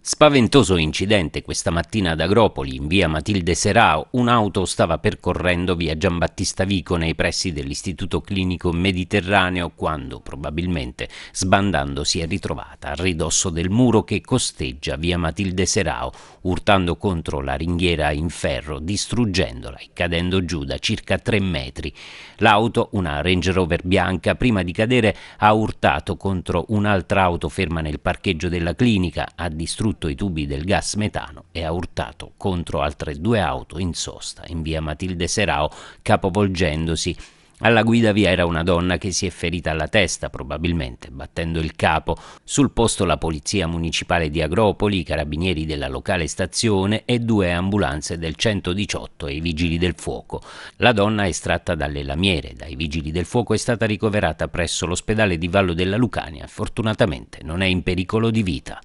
Spaventoso incidente questa mattina ad Agropoli, in via Matilde Serao, un'auto stava percorrendo via Giambattista Vico nei pressi dell'Istituto Clinico Mediterraneo quando, probabilmente, sbandando si è ritrovata a ridosso del muro che costeggia via Matilde Serao, urtando contro la ringhiera in ferro, distruggendola e cadendo giù da circa 3 metri. L'auto, una Range Rover bianca, prima di cadere ha urtato contro un'altra auto ferma nel parcheggio della clinica, ha distrutto distrutto i tubi del gas metano e ha urtato contro altre due auto in sosta in via Matilde Serao, capovolgendosi. Alla guida via era una donna che si è ferita alla testa, probabilmente battendo il capo. Sul posto la polizia municipale di Agropoli, i carabinieri della locale stazione e due ambulanze del 118 e i vigili del fuoco. La donna estratta dalle lamiere dai vigili del fuoco è stata ricoverata presso l'ospedale di Vallo della Lucania. Fortunatamente non è in pericolo di vita.